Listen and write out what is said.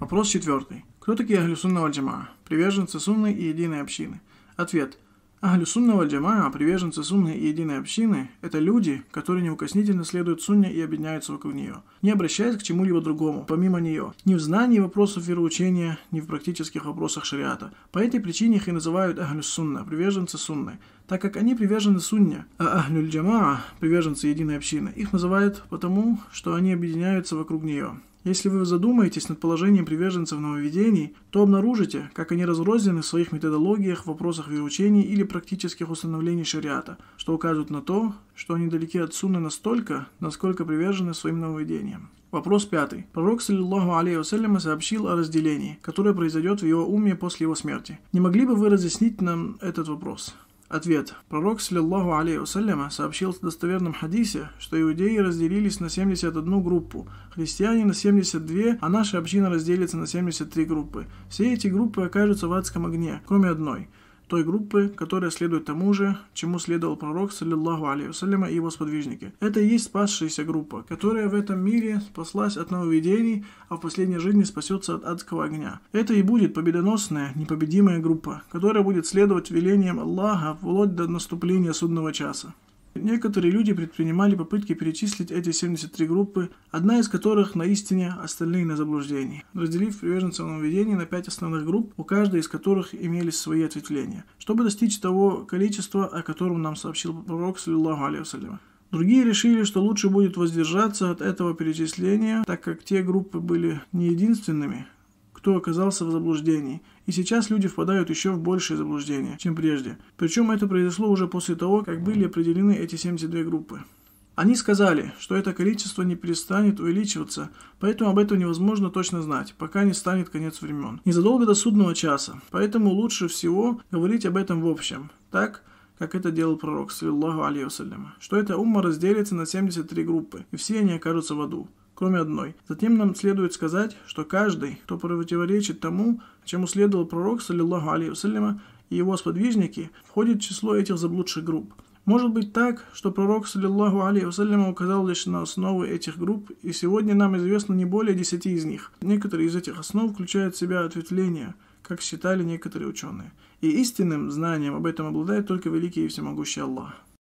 Вопрос четвертый. Кто такие Ахлюсунна Вальджамаа? Приверженцы сунны и единой общины. Ответ. Ахлюсунна Вальджамаа, приверженцы сунны и единой общины, это люди, которые неукоснительно следуют сунне и объединяются вокруг нее, не обращаясь к чему-либо другому, помимо нее, ни в знании вопросов вероучения, ни в практических вопросах шариата. По этой причине их и называют Ахлюсунна, приверженцы сунны, так как они привержены сунне, а Ахлюль Джамаа, приверженцы единой общины, их называют потому, что они объединяются вокруг нее. Если вы задумаетесь над положением приверженцев нововведений, то обнаружите, как они разрознены в своих методологиях, вопросах вероучений или практических установлений шариата, что указывает на то, что они далеки от сунны настолько, насколько привержены своим нововведениям. Вопрос пятый. Пророк, саллиллаху алейхи вассаляма, сообщил о разделении, которое произойдет в его уме после его смерти. Не могли бы вы разъяснить нам этот вопрос? Ответ. Пророк, саллиллаху алейхи сообщил в достоверном хадисе, что иудеи разделились на 71 группу, христиане на 72, а наша община разделится на 73 группы. Все эти группы окажутся в адском огне, кроме одной – той группы, которая следует тому же, чему следовал пророк, саллиллаху алейхи и его сподвижники. Это и есть спасшаяся группа, которая в этом мире спаслась от нововведений, а в последней жизни спасется от адского огня. Это и будет победоносная, непобедимая группа, которая будет следовать велениям Аллаха вплоть до наступления судного часа. Некоторые люди предпринимали попытки перечислить эти 73 группы, одна из которых на истине, остальные на заблуждении, разделив приверженцев нововведений на пять основных групп, у каждой из которых имелись свои ответвления, чтобы достичь того количества, о котором нам сообщил пророк, саллиллаху алейхи Другие решили, что лучше будет воздержаться от этого перечисления, так как те группы были не единственными, кто оказался в заблуждении. И сейчас люди впадают еще в большее заблуждение, чем прежде. Причем это произошло уже после того, как были определены эти 72 группы. Они сказали, что это количество не перестанет увеличиваться, поэтому об этом невозможно точно знать, пока не станет конец времен. Незадолго до судного часа, поэтому лучше всего говорить об этом в общем, так, как это делал пророк, саллиллаху алейхи что эта умма разделится на 73 группы, и все они окажутся в аду кроме одной. Затем нам следует сказать, что каждый, кто противоречит тому, чему следовал пророк, саллиллаху алейхи и его сподвижники, входит в число этих заблудших групп. Может быть так, что пророк, саллиллаху алейхи указал лишь на основы этих групп, и сегодня нам известно не более десяти из них. Некоторые из этих основ включают в себя ответвления, как считали некоторые ученые. И истинным знанием об этом обладает только великий и всемогущий Аллах.